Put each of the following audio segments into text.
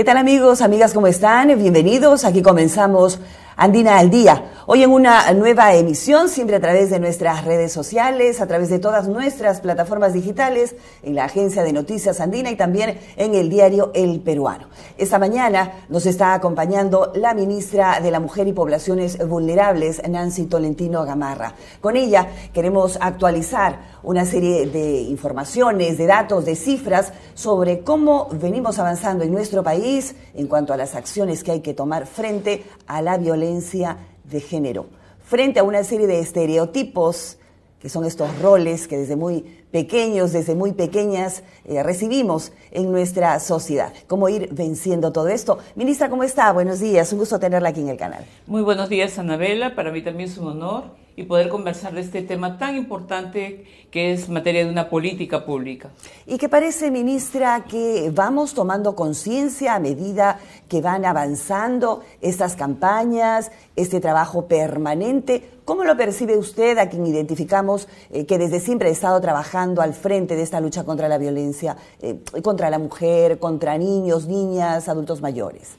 ¿Qué tal amigos, amigas, cómo están? Bienvenidos. Aquí comenzamos Andina al Día, Hoy en una nueva emisión, siempre a través de nuestras redes sociales, a través de todas nuestras plataformas digitales, en la agencia de noticias andina y también en el diario El Peruano. Esta mañana nos está acompañando la ministra de la Mujer y Poblaciones Vulnerables, Nancy Tolentino Gamarra. Con ella queremos actualizar una serie de informaciones, de datos, de cifras sobre cómo venimos avanzando en nuestro país en cuanto a las acciones que hay que tomar frente a la violencia de género, frente a una serie de estereotipos que son estos roles que desde muy pequeños, desde muy pequeñas eh, recibimos en nuestra sociedad. ¿Cómo ir venciendo todo esto? Ministra, ¿cómo está? Buenos días, un gusto tenerla aquí en el canal. Muy buenos días, Anabela, para mí también es un honor y poder conversar de este tema tan importante que es materia de una política pública. ¿Y qué parece, ministra, que vamos tomando conciencia a medida que van avanzando estas campañas, este trabajo permanente? ¿Cómo lo percibe usted, a quien identificamos eh, que desde siempre ha estado trabajando al frente de esta lucha contra la violencia, eh, contra la mujer, contra niños, niñas, adultos mayores?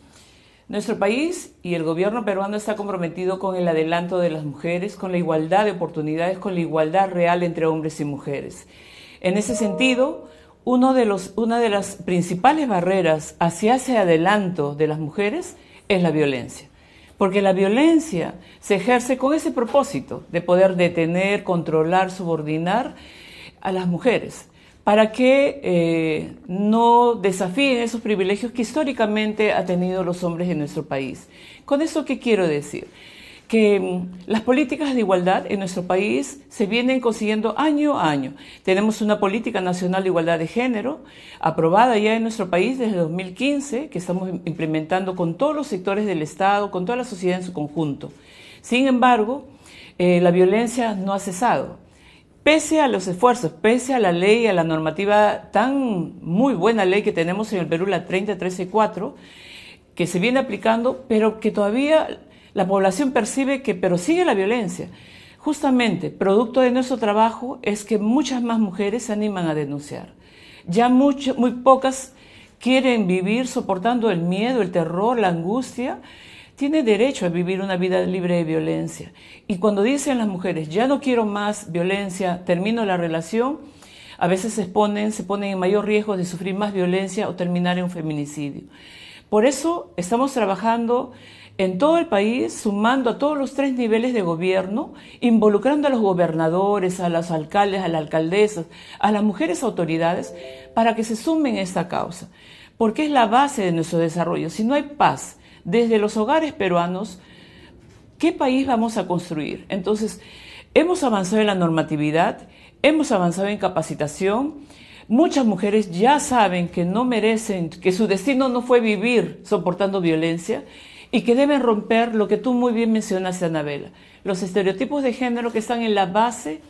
Nuestro país y el gobierno peruano está comprometido con el adelanto de las mujeres, con la igualdad de oportunidades, con la igualdad real entre hombres y mujeres. En ese sentido, una de las principales barreras hacia ese adelanto de las mujeres es la violencia. Porque la violencia se ejerce con ese propósito de poder detener, controlar, subordinar a las mujeres para que eh, no desafíen esos privilegios que históricamente han tenido los hombres en nuestro país. ¿Con eso qué quiero decir? que mm, las políticas de igualdad en nuestro país se vienen consiguiendo año a año. Tenemos una política nacional de igualdad de género aprobada ya en nuestro país desde 2015, que estamos implementando con todos los sectores del Estado, con toda la sociedad en su conjunto. Sin embargo, eh, la violencia no ha cesado. Pese a los esfuerzos, pese a la ley, a la normativa tan muy buena ley que tenemos en el Perú, la 4, que se viene aplicando, pero que todavía la población percibe que, pero sigue la violencia. Justamente, producto de nuestro trabajo es que muchas más mujeres se animan a denunciar. Ya muchas muy pocas quieren vivir soportando el miedo, el terror, la angustia tiene derecho a vivir una vida libre de violencia. Y cuando dicen las mujeres, ya no quiero más violencia, termino la relación, a veces se exponen, se ponen en mayor riesgo de sufrir más violencia o terminar en un feminicidio. Por eso estamos trabajando en todo el país, sumando a todos los tres niveles de gobierno, involucrando a los gobernadores, a los alcaldes, a las alcaldesas, a las mujeres autoridades, para que se sumen a esta causa, porque es la base de nuestro desarrollo. Si no hay paz, desde los hogares peruanos, ¿qué país vamos a construir? Entonces, hemos avanzado en la normatividad, hemos avanzado en capacitación, muchas mujeres ya saben que no merecen, que su destino no fue vivir soportando violencia y que deben romper lo que tú muy bien mencionaste, Anabela, los estereotipos de género que están en la base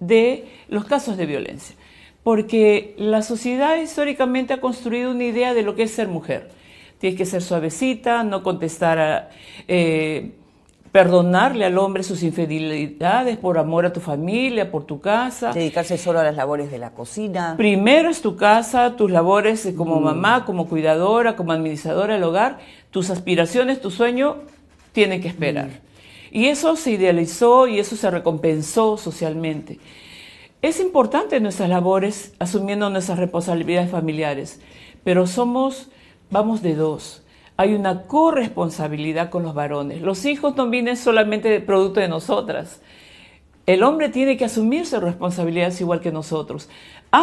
de los casos de violencia. Porque la sociedad históricamente ha construido una idea de lo que es ser mujer tienes que ser suavecita, no contestar a... Eh, perdonarle al hombre sus infidelidades por amor a tu familia, por tu casa. Dedicarse solo a las labores de la cocina. Primero es tu casa, tus labores como mm. mamá, como cuidadora, como administradora del hogar, tus aspiraciones, tu sueño, tienen que esperar. Mm. Y eso se idealizó y eso se recompensó socialmente. Es importante nuestras labores asumiendo nuestras responsabilidades familiares, pero somos vamos de dos. Hay una corresponsabilidad con los varones. Los hijos no vienen solamente de producto de nosotras. El hombre tiene que asumir sus responsabilidades igual que nosotros.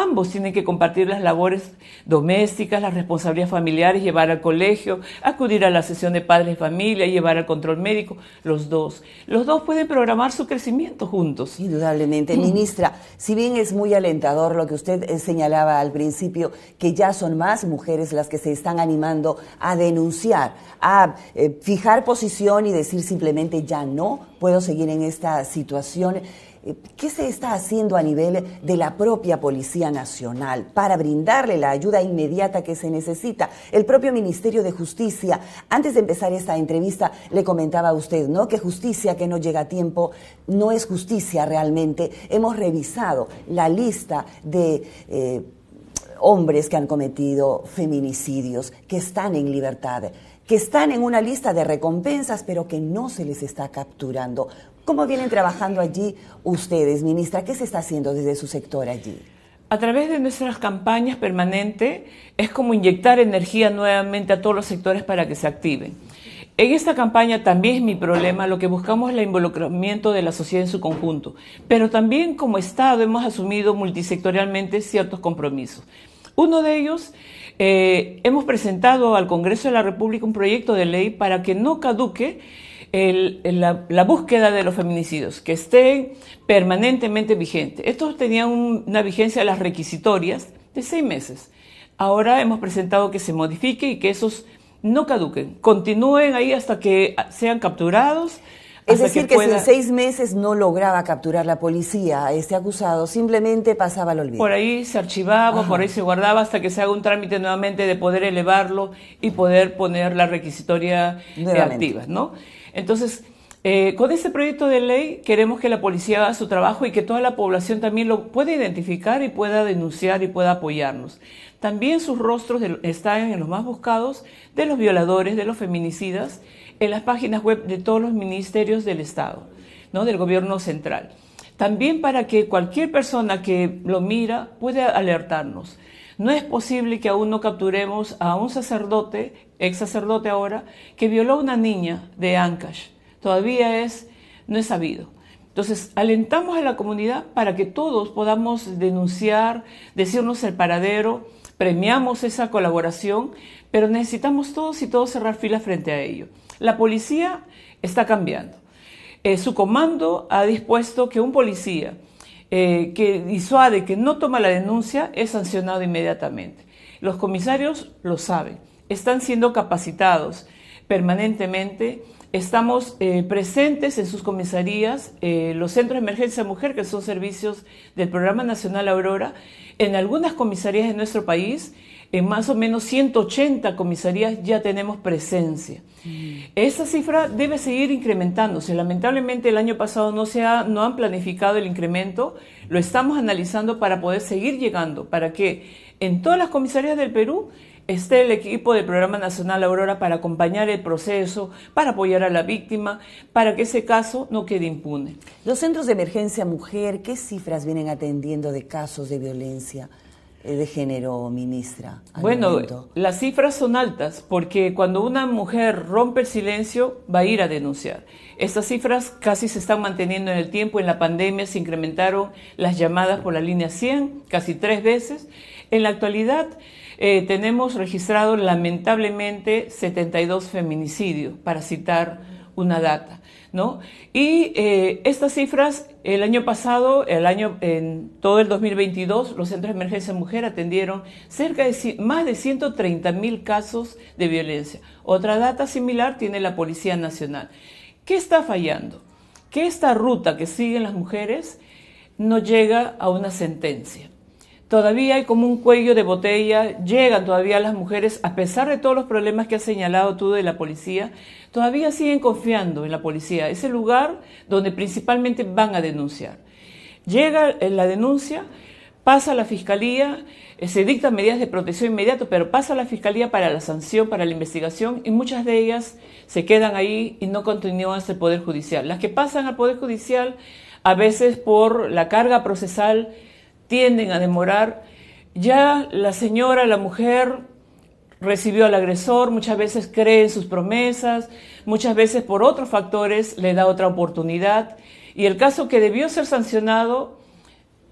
Ambos tienen que compartir las labores domésticas, las responsabilidades familiares, llevar al colegio, acudir a la sesión de padres y familia, llevar al control médico, los dos. Los dos pueden programar su crecimiento juntos. Indudablemente. Mm. Ministra, si bien es muy alentador lo que usted eh, señalaba al principio, que ya son más mujeres las que se están animando a denunciar, a eh, fijar posición y decir simplemente ya no puedo seguir en esta situación. ¿Qué se está haciendo a nivel de la propia Policía Nacional para brindarle la ayuda inmediata que se necesita? El propio Ministerio de Justicia, antes de empezar esta entrevista, le comentaba a usted, ¿no? Que justicia que no llega a tiempo no es justicia realmente. Hemos revisado la lista de... Eh, hombres que han cometido feminicidios, que están en libertad que están en una lista de recompensas, pero que no se les está capturando. ¿Cómo vienen trabajando allí ustedes, ministra? ¿Qué se está haciendo desde su sector allí? A través de nuestras campañas permanentes es como inyectar energía nuevamente a todos los sectores para que se activen. En esta campaña también es mi problema, lo que buscamos es el involucramiento de la sociedad en su conjunto, pero también como Estado hemos asumido multisectorialmente ciertos compromisos. Uno de ellos, eh, hemos presentado al Congreso de la República un proyecto de ley para que no caduque el, la, la, búsqueda de los feminicidios, que estén permanentemente vigente. Estos tenían una vigencia de las requisitorias de seis meses. Ahora hemos presentado que se modifique y que esos no caduquen, continúen ahí hasta que sean capturados. Es decir, que, si en seis meses no lograba capturar la policía a este acusado, simplemente pasaba al olvido. Por ahí se archivaba, por ahí se guardaba hasta que se haga un trámite nuevamente de poder elevarlo y poder poner la requisitoria eh, activa, ¿no? Entonces, eh, con este proyecto de ley queremos que la policía haga su trabajo y que toda la población también lo pueda identificar y pueda denunciar y pueda apoyarnos. También sus rostros están en los más buscados de los violadores, de los feminicidas, en las páginas web de todos los ministerios del Estado, ¿no? del gobierno central. También para que cualquier persona que lo mira pueda alertarnos. No es posible que aún no capturemos a un sacerdote, ex sacerdote ahora, que violó a una niña de Ancash. Todavía es, no es sabido. Entonces, alentamos a la comunidad para que todos podamos denunciar, decirnos el paradero, premiamos esa colaboración, pero necesitamos todos y todos cerrar filas frente a ello. La policía está cambiando. Eh, su comando ha dispuesto que un policía eh, que disuade, que no toma la denuncia, es sancionado inmediatamente. Los comisarios lo saben, están siendo capacitados permanentemente. Estamos eh, presentes en sus comisarías, eh, los centros de emergencia mujer, que son servicios del Programa Nacional Aurora, en algunas comisarías de nuestro país en más o menos 180 comisarías ya tenemos presencia. Mm. Esa cifra debe seguir incrementándose. Lamentablemente el año pasado no, se ha, no han planificado el incremento. Lo estamos analizando para poder seguir llegando, para que en todas las comisarías del Perú esté el equipo del Programa Nacional Aurora para acompañar el proceso, para apoyar a la víctima, para que ese caso no quede impune. Los centros de emergencia mujer, ¿qué cifras vienen atendiendo de casos de violencia? Eh, de género, ministra? Bueno, las cifras son altas porque cuando una mujer rompe el silencio va a ir a denunciar. Estas cifras casi se están manteniendo en el tiempo. En la pandemia se incrementaron las llamadas por la línea 100 casi tres veces. En la actualidad eh, tenemos registrado lamentablemente 72 feminicidios, para citar una data. Y eh, estas cifras, el año pasado, el año, en todo el 2022, los centros de emergencia mujer atendieron cerca de más de 130 mil casos de violencia. Otra data similar tiene la Policía Nacional. ¿Qué está fallando? Que esta ruta que siguen las mujeres no llega a una sentencia. Todavía hay como un cuello de botella, llegan todavía las mujeres, a pesar de todos los problemas que has señalado tú de la policía, todavía siguen confiando en la policía. Es el lugar donde principalmente van a denunciar. Llega eh, la denuncia, pasa a la fiscalía, eh, se dictan medidas de protección inmediato, pero pasa a la fiscalía para la sanción, para la investigación, y muchas de ellas se quedan ahí y no continúan hasta el Poder Judicial. Las que pasan al Poder Judicial, a veces por la carga procesal, tienden a demorar. Ya la señora, la mujer, recibió al agresor, muchas veces cree en sus promesas, muchas veces por otros factores le da otra oportunidad y el caso que debió ser sancionado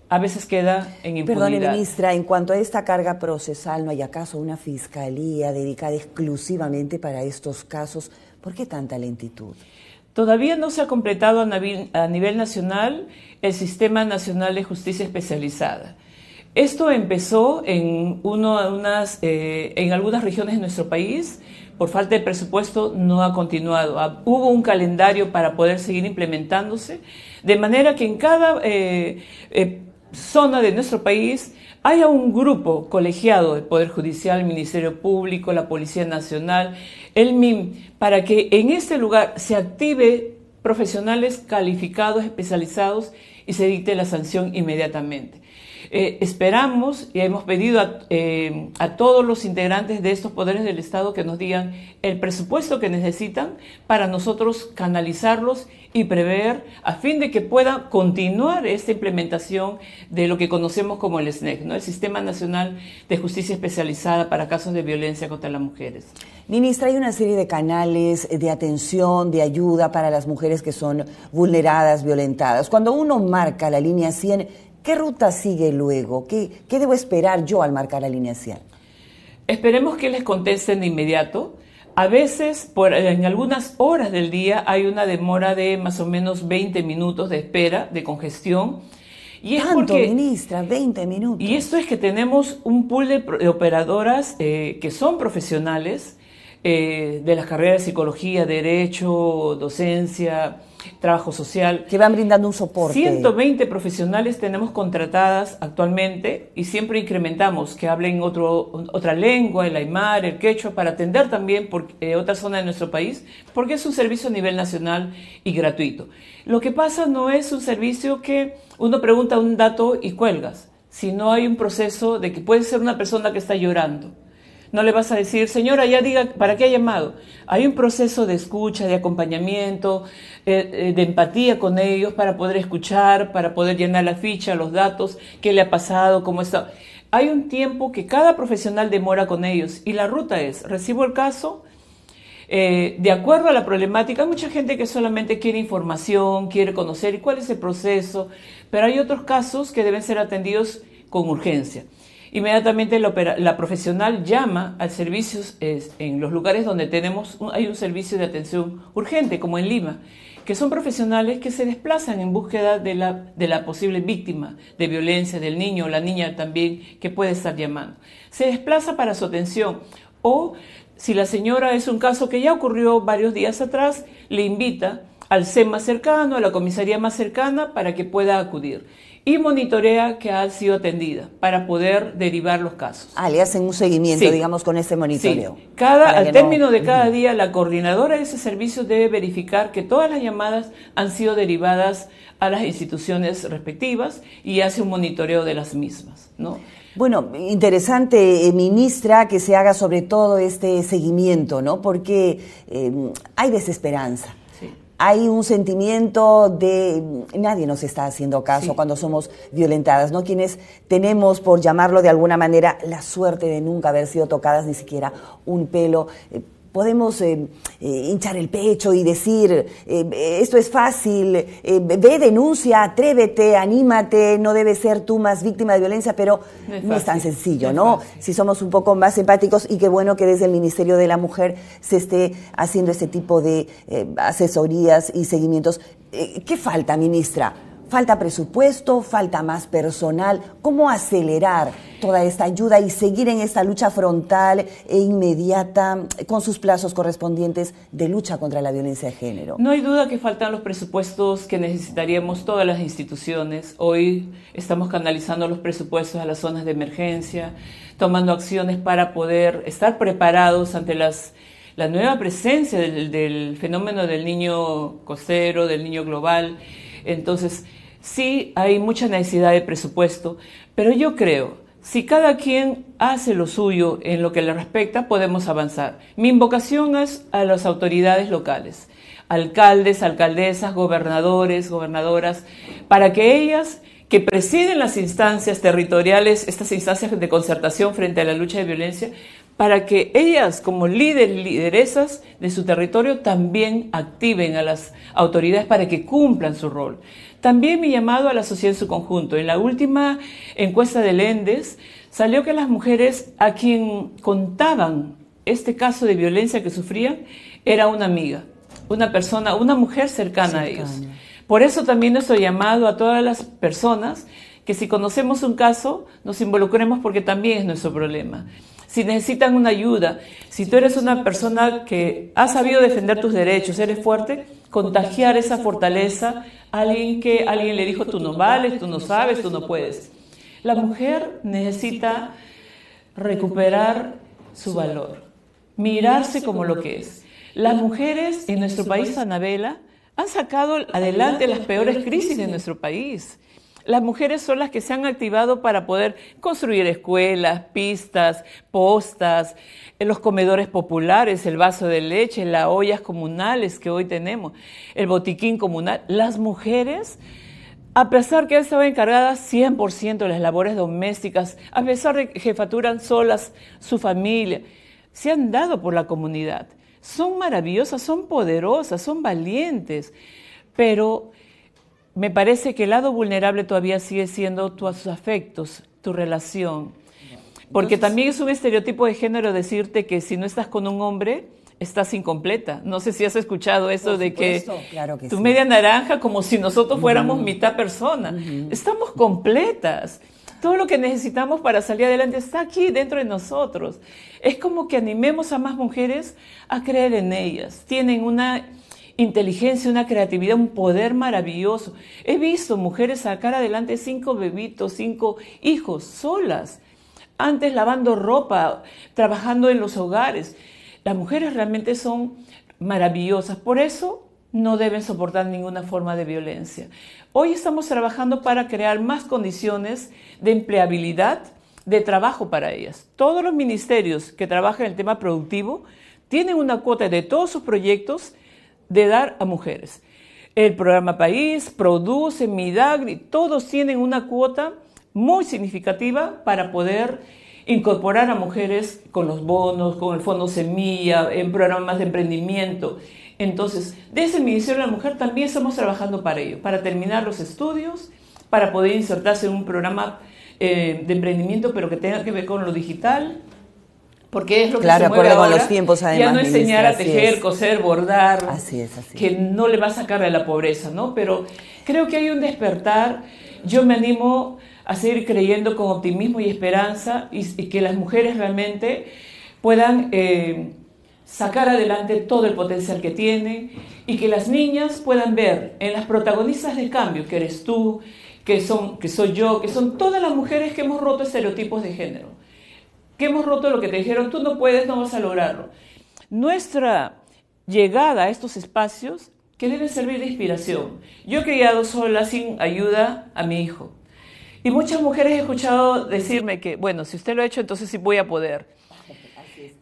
a veces queda en impunidad. Perdón, ministra, en cuanto a esta carga procesal, ¿no hay acaso una fiscalía dedicada exclusivamente para estos casos? ¿Por qué tanta lentitud? Todavía no se ha completado a nivel nacional el Sistema Nacional de Justicia Especializada. Esto empezó eh, en, algunas regiones de nuestro país, por falta de presupuesto no ha continuado. Ah, hubo un calendario para poder seguir implementándose, de manera que en cada eh, eh, zona de nuestro país haya un grupo colegiado del Poder Judicial, el Ministerio Público, la Policía Nacional, el MIM, para que en este lugar se active profesionales calificados, especializados y se dicte la sanción inmediatamente. Eh, esperamos y hemos pedido eh, a, todos los integrantes de estos poderes del Estado que nos digan el presupuesto que necesitan para nosotros canalizarlos y prever a fin de que pueda continuar esta implementación de lo que conocemos como el SNEC, ¿no? el Sistema Nacional de Justicia Especializada para Casos de Violencia contra las Mujeres. Ministra, hay una serie de canales de atención, de ayuda para las mujeres que son vulneradas, violentadas. Cuando uno marca la línea 100, ¿Qué ruta sigue luego? ¿Qué, debo esperar yo al marcar la línea Esperemos que les contesten de inmediato. A veces, por, en algunas horas del día, hay una demora de más o menos 20 minutos de espera, de congestión. Y ministra? 20 minutos. Y esto es que tenemos un pool de, operadoras eh, que son profesionales eh, de las carreras de psicología, derecho, docencia, trabajo social. Que van brindando un soporte. 120 profesionales tenemos contratadas actualmente y siempre incrementamos que hablen otro, otra lengua, el aymar, el quechua, para atender también por, eh, otra zona de nuestro país, porque es un servicio a nivel nacional y gratuito. Lo que pasa no es un servicio que uno pregunta un dato y cuelgas, sino hay un proceso de que puede ser una persona que está llorando no le vas a decir, señora, ya diga, ¿para qué ha llamado? Hay un proceso de escucha, de acompañamiento, eh, eh, de empatía con ellos para poder escuchar, para poder llenar la ficha, los datos, qué le ha pasado, cómo está. Hay un tiempo que cada profesional demora con ellos y la ruta es, recibo el caso, eh, de acuerdo a la problemática, hay mucha gente que solamente quiere información, quiere conocer cuál es el proceso, pero hay otros casos que deben ser atendidos con urgencia. Inmediatamente la, profesional llama al servicio en los lugares donde tenemos hay un servicio de atención urgente, como en Lima, que son profesionales que se desplazan en búsqueda de la, posible víctima de violencia del niño o la niña también que puede estar llamando. Se desplaza para su atención o si la señora es un caso que ya ocurrió varios días atrás, le invita al CEM más cercano, a la comisaría más cercana, para que pueda acudir y monitorea que ha sido atendida para poder derivar los casos. Ah, le hacen un seguimiento, digamos, con ese monitoreo. Sí. Cada, al término de cada día, la coordinadora de ese servicio debe verificar que todas las llamadas han sido derivadas a las instituciones respectivas y hace un monitoreo de las mismas, Bueno, interesante, eh, ministra, que se haga sobre todo este seguimiento, ¿no? Porque eh, hay desesperanza hay un sentimiento de nadie nos está haciendo caso cuando somos violentadas, ¿no? Quienes tenemos, por llamarlo de alguna manera, la suerte de nunca haber sido tocadas ni siquiera un pelo. Eh, podemos eh, eh, hinchar el pecho y decir, eh, esto es fácil, ve, denuncia, atrévete, anímate, no debes ser tú más víctima de violencia, pero no es, tan sencillo, ¿no? Si somos un poco más empáticos y qué bueno que desde el Ministerio de la Mujer se esté haciendo este tipo de asesorías y seguimientos. ¿Qué falta, ministra? falta presupuesto, falta más personal. ¿Cómo acelerar toda esta ayuda y seguir en esta lucha frontal e inmediata con sus plazos correspondientes de lucha contra la violencia de género? No hay duda que faltan los presupuestos que necesitaríamos todas las instituciones. Hoy estamos canalizando los presupuestos a las zonas de emergencia, tomando acciones para poder estar preparados ante las la nueva presencia del, fenómeno del niño costero, del niño global. Entonces, Sí, hay mucha necesidad de presupuesto, pero yo creo, si cada quien hace lo suyo en lo que le respecta, podemos avanzar. Mi invocación es a las autoridades locales, alcaldes, alcaldesas, gobernadores, gobernadoras, para que ellas que presiden las instancias territoriales, estas instancias de concertación frente a la lucha de violencia, para que ellas, como líderes, lideresas de su territorio, también activen a las autoridades para que cumplan su rol. También mi llamado a la sociedad en su conjunto. En la última encuesta del ENDES salió que las mujeres a quien contaban este caso de violencia que sufrían era una amiga, una persona, una mujer cercana, cercana. a ellos. Por eso también nuestro llamado a todas las personas que si conocemos un caso nos involucremos porque también es nuestro problema si necesitan una ayuda, si tú eres una persona que ha sabido defender tus derechos, eres fuerte, contagiar esa fortaleza a alguien que alguien le dijo, tú no vales, tú no sabes, tú no puedes. La mujer necesita recuperar su valor, mirarse como lo que es. Las mujeres en nuestro país, Anabela, han sacado adelante las peores crisis de nuestro país. Las mujeres son las que se han activado para poder construir escuelas, pistas, postas, los comedores populares, el vaso de leche, las ollas comunales que hoy tenemos, el botiquín comunal. Las mujeres, a pesar que han estado encargadas 100% de las labores domésticas, a pesar de que jefaturan solas su familia, se han dado por la comunidad. Son maravillosas, son poderosas, son valientes, pero me parece que el lado vulnerable todavía sigue siendo tus afectos, tu relación. Porque también es un estereotipo de género decirte que si no estás con un hombre, estás incompleta. No sé si has escuchado eso de que, tu media naranja, como si nosotros fuéramos mitad persona. Estamos completas. Todo lo que necesitamos para salir adelante está aquí dentro de nosotros. Es como que animemos a más mujeres a creer en ellas. Tienen una inteligencia, una creatividad, un poder maravilloso. He visto mujeres sacar adelante cinco bebitos, cinco hijos solas, antes lavando ropa, trabajando en los hogares. Las mujeres realmente son maravillosas, por eso no deben soportar ninguna forma de violencia. Hoy estamos trabajando para crear más condiciones de empleabilidad, de trabajo para ellas. Todos los ministerios que trabajan en el tema productivo tienen una cuota de todos sus proyectos de dar a mujeres. El programa País, Produce, Midagri, todos tienen una cuota muy significativa para poder incorporar a mujeres con los bonos, con el fondo semilla, en programas de emprendimiento. Entonces, desde el Ministerio de la Mujer también estamos trabajando para ello, para terminar los estudios, para poder insertarse en un programa eh, de emprendimiento, pero que tenga que ver con lo digital, porque es lo que claro, se mueve con los tiempos además. Ya no enseñar a tejer, coser, bordar, que no le va a sacar de la pobreza, ¿no? Pero creo que hay un despertar. Yo me animo a seguir creyendo con optimismo y esperanza y, que las mujeres realmente puedan eh, sacar adelante todo el potencial que tienen y que las niñas puedan ver en las protagonistas del cambio, que eres tú, que, son, que soy yo, que son todas las mujeres que hemos roto estereotipos de género que hemos roto lo que te dijeron, tú no puedes, no vas a lograrlo. Nuestra llegada a estos espacios que debe servir de inspiración. Yo he criado sola sin ayuda a mi hijo. Y muchas mujeres he escuchado decirme que, bueno, si usted lo ha hecho, entonces sí voy a poder.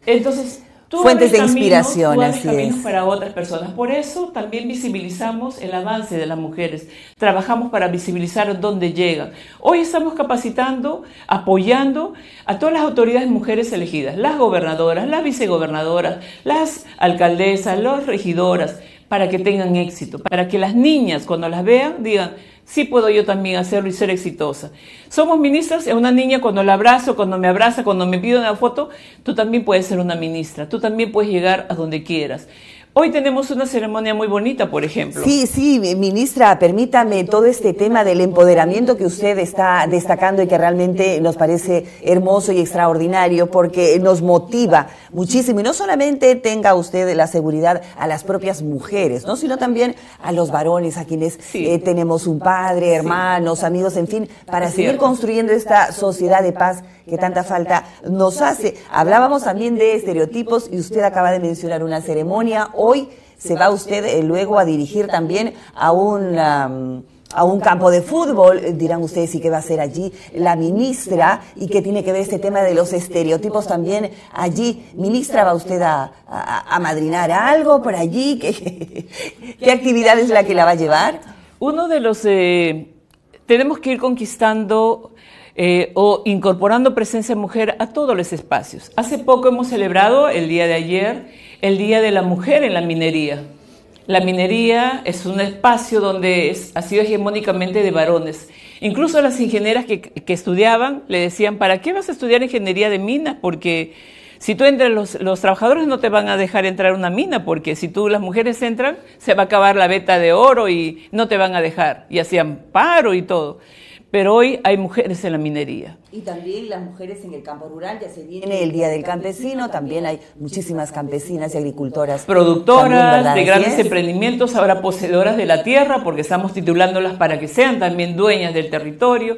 Entonces, fuentes de inspiración. así para otras personas. Por eso también visibilizamos el avance de las mujeres. Trabajamos para visibilizar dónde llegan. Hoy estamos capacitando, apoyando a todas las autoridades mujeres elegidas, las gobernadoras, las vicegobernadoras, las alcaldesas, las regidoras para que tengan éxito, para que las niñas cuando las vean digan, sí puedo yo también hacerlo y ser exitosa. Somos ministras, es una niña cuando la abrazo, cuando me abraza, cuando me pide una foto, tú también puedes ser una ministra, tú también puedes llegar a donde quieras. Hoy tenemos una ceremonia muy bonita, por ejemplo. Sí, sí, ministra, permítame todo este tema del empoderamiento que usted está destacando y que realmente nos parece hermoso y extraordinario porque nos motiva muchísimo. Y no solamente tenga usted la seguridad a las propias mujeres, ¿no? sino también a los varones, a quienes eh, tenemos un padre, hermanos, amigos, en fin, para seguir construyendo esta sociedad de paz que tanta falta nos hace. Hablábamos también de estereotipos y usted acaba de mencionar una ceremonia. Hoy se va usted eh, luego a dirigir también a un... a un campo de fútbol, dirán ustedes, ¿y qué va a hacer allí la ministra? ¿Y qué tiene que ver este tema de los estereotipos también allí? Ministra, ¿va usted a, madrinar algo por allí? ¿Qué, ¿Qué, actividad es la que la va a llevar? Uno de los... Eh, tenemos que ir conquistando eh, o incorporando presencia mujer a todos los espacios. Hace poco hemos celebrado, el día de ayer, el Día de la Mujer en la Minería. La minería es un espacio donde ha sido hegemónicamente de varones. Incluso las ingenieras que, estudiaban le decían, ¿para qué vas a estudiar ingeniería de minas? Porque si tú entras, los, los, trabajadores no te van a dejar entrar una mina, porque si tú, las mujeres entran, se va a acabar la veta de oro y no te van a dejar. Y hacían paro y todo pero hoy hay mujeres en la minería. Y también las mujeres en el campo rural, ya se viene el Día del Campesino, también hay muchísimas campesinas y agricultoras. Productoras de grandes emprendimientos, ahora poseedoras de la tierra, porque estamos titulándolas para que sean también dueñas del territorio.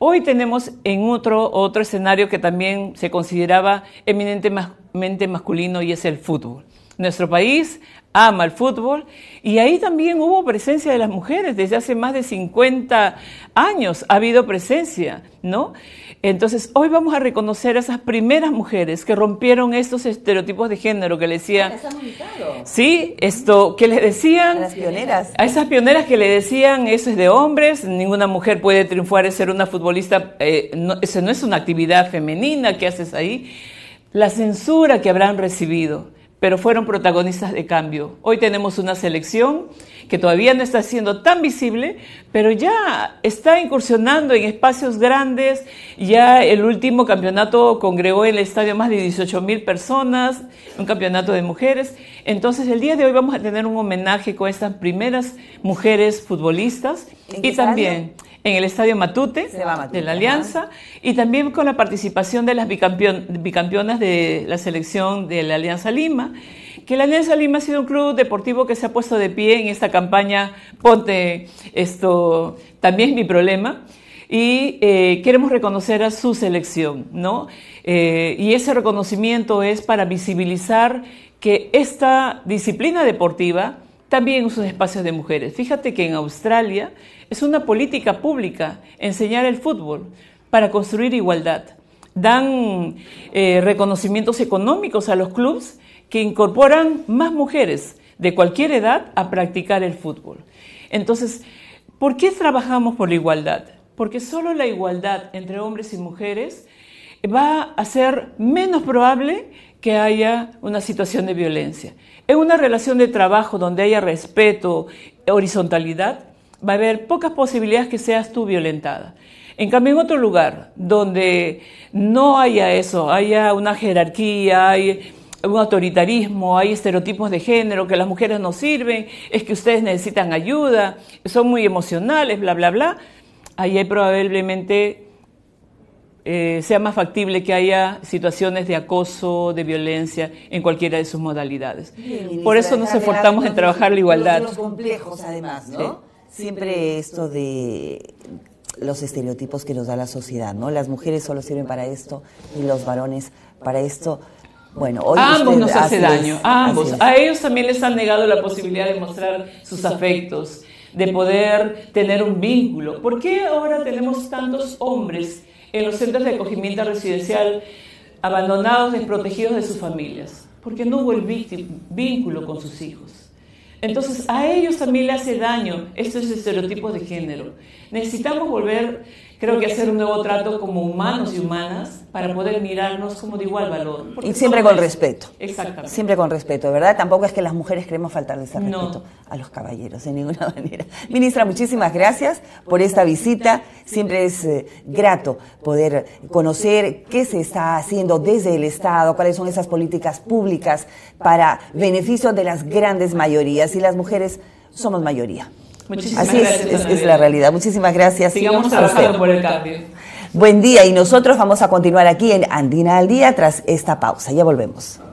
Hoy tenemos en otro, otro escenario que también se consideraba eminentemente masculino y es el fútbol nuestro país ama el fútbol y ahí también hubo presencia de las mujeres desde hace más de 50 años ha habido presencia, ¿no? Entonces, hoy vamos a reconocer a esas primeras mujeres que rompieron estos estereotipos de género que le decían. sí, esto que les decían a pioneras. A esas pioneras que le decían, eso es de hombres, ninguna mujer puede triunfar en ser una futbolista, eh, no, eso no es una actividad femenina que haces ahí. La censura que habrán recibido pero fueron protagonistas de cambio. Hoy tenemos una selección que todavía no está siendo tan visible, pero ya está incursionando en espacios grandes. Ya el último campeonato congregó en el estadio más de 18 mil personas, un campeonato de mujeres. Entonces el día de hoy vamos a tener un homenaje con estas primeras mujeres futbolistas y también en el Estadio Matute, de la Alianza, y también con la participación de las bicampeonas de la selección de la Alianza Lima, que la Alianza Lima ha sido un club deportivo que se ha puesto de pie en esta campaña Ponte, esto también es mi problema y eh, queremos reconocer a su selección, ¿no? Eh, y ese reconocimiento es para visibilizar que esta disciplina deportiva también en sus espacios de mujeres. Fíjate que en Australia es una política pública enseñar el fútbol para construir igualdad. Dan eh, reconocimientos económicos a los clubes que incorporan más mujeres de cualquier edad a practicar el fútbol. Entonces, ¿por qué trabajamos por la igualdad? Porque solo la igualdad entre hombres y mujeres va a ser menos probable que haya una situación de violencia. En una relación de trabajo donde haya respeto, horizontalidad, va a haber pocas posibilidades que seas tú violentada. En cambio, en otro lugar donde no haya eso, haya una jerarquía, hay un autoritarismo, hay estereotipos de género, que las mujeres no sirven, es que ustedes necesitan ayuda, son muy emocionales, bla, bla, bla, ahí hay probablemente eh, sea más factible que haya situaciones de acoso, de violencia en cualquiera de sus modalidades. Por eso nos esforzamos en trabajar la igualdad. Los complejos, además, ¿no? Siempre esto de los estereotipos que nos da la sociedad, ¿no? Las mujeres solo sirven para esto y los varones para esto. Bueno, hoy ambos nos hace daño, a ambos. A ellos también les han negado la posibilidad de mostrar sus afectos, de poder tener un vínculo. ¿Por qué ahora tenemos tantos hombres en los centros de acogimiento residencial, abandonados, desprotegidos de sus familias, porque no hubo el vínculo con sus hijos. Entonces, a ellos también le hace daño estos estereotipos de género. Necesitamos volver creo que hacer un nuevo trato como humanos y humanas para poder mirarnos como de igual valor. Y siempre con respeto. Exactamente. Siempre con respeto, ¿verdad? Tampoco es que las mujeres queremos faltarles respeto a los caballeros, de ninguna manera. Ministra, muchísimas gracias por esta visita. Siempre es eh, grato poder conocer qué se está haciendo desde el Estado, cuáles son esas políticas públicas para beneficio de las grandes mayorías. Y las mujeres somos mayoría. Así Es, es, la realidad. Muchísimas gracias. Sigamos trabajando por el cambio. Buen día y nosotros vamos a continuar aquí en Andina al Día tras esta pausa. Ya volvemos.